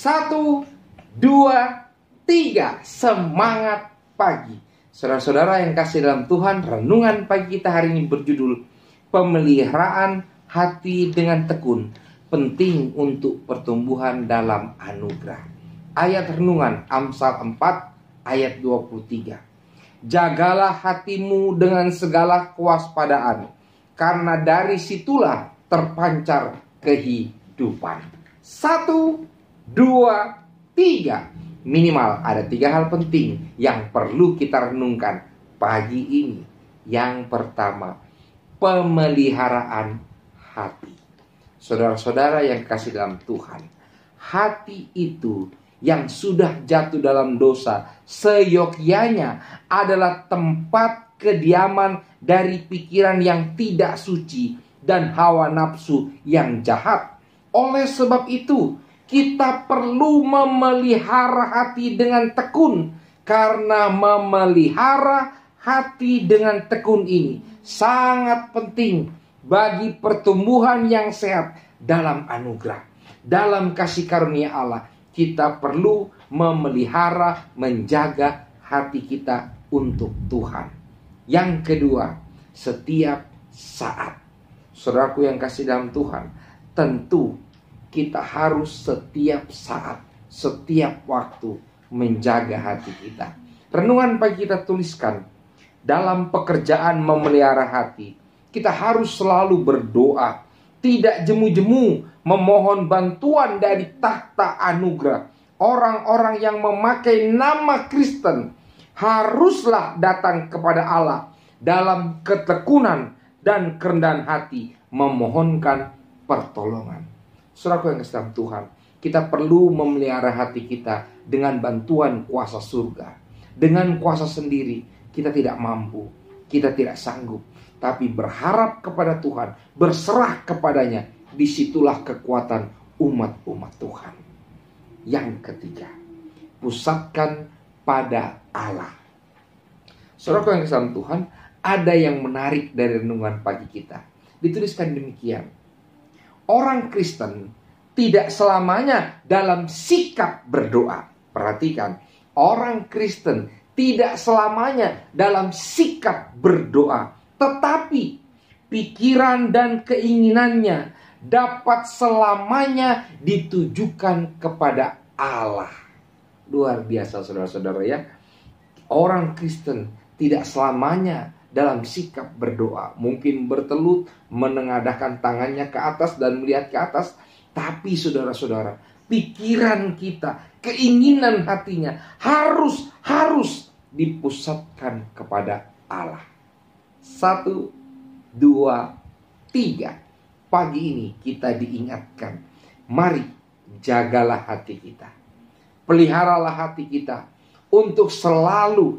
Satu, dua, tiga. Semangat pagi. Saudara-saudara yang kasih dalam Tuhan, renungan pagi kita hari ini berjudul Pemeliharaan Hati dengan Tekun. Penting untuk pertumbuhan dalam anugerah. Ayat renungan Amsal 4 ayat 23. Jagalah hatimu dengan segala kewaspadaan, karena dari situlah terpancar kehidupan. Satu, dua, tiga. Minimal ada tiga hal penting yang perlu kita renungkan pagi ini. Yang pertama, pemeliharaan hati. Saudara-saudara yang kasih dalam Tuhan, hati itu yang sudah jatuh dalam dosa seyogyanya adalah tempat kediaman dari pikiran yang tidak suci dan hawa nafsu yang jahat. Oleh sebab itu, kita perlu memelihara hati dengan tekun karena memelihara hati dengan tekun ini sangat penting bagi pertumbuhan yang sehat dalam anugerah, dalam kasih karunia Allah. Kita perlu memelihara, menjaga hati kita untuk Tuhan. Yang kedua, setiap saat. Saudaraku yang kasih dalam Tuhan, tentu kita harus setiap saat, setiap waktu menjaga hati kita. Renungan pagi kita tuliskan dalam pekerjaan memelihara hati, kita harus selalu berdoa, tidak jemu-jemu memohon bantuan dari tahta anugerah. Orang-orang yang memakai nama Kristen haruslah datang kepada Allah dalam ketekunan dan kerendahan hati memohonkan pertolongan. Saudaraku yang kesedang Tuhan, kita perlu memelihara hati kita dengan bantuan kuasa surga. Dengan kuasa sendiri, kita tidak mampu, kita tidak sanggup. Tapi berharap kepada Tuhan, berserah kepadanya, disitulah kekuatan umat-umat Tuhan. Yang ketiga, pusatkan pada Allah. Saudara yang kesan Tuhan, ada yang menarik dari renungan pagi kita. Dituliskan demikian, orang Kristen tidak selamanya dalam sikap berdoa. Perhatikan, orang Kristen tidak selamanya dalam sikap berdoa, tetapi pikiran dan keinginannya dapat selamanya ditujukan kepada Allah. Luar biasa saudara-saudara ya. Orang Kristen tidak selamanya dalam sikap berdoa. Mungkin bertelut, menengadahkan tangannya ke atas dan melihat ke atas. Tapi saudara-saudara, pikiran kita, keinginan hatinya harus harus dipusatkan kepada Allah. Satu, dua, tiga. Pagi ini kita diingatkan, mari jagalah hati kita, peliharalah hati kita untuk selalu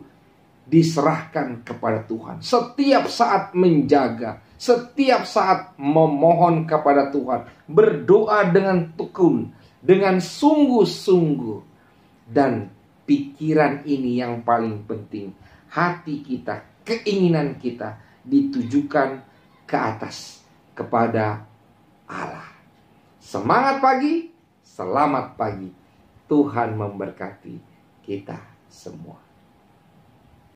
diserahkan kepada Tuhan. Setiap saat menjaga, setiap saat memohon kepada Tuhan, berdoa dengan tekun, dengan sungguh-sungguh. Dan pikiran ini yang paling penting. Hati kita, keinginan kita ditujukan ke atas kepada Allah. Semangat pagi, selamat pagi. Tuhan memberkati kita semua.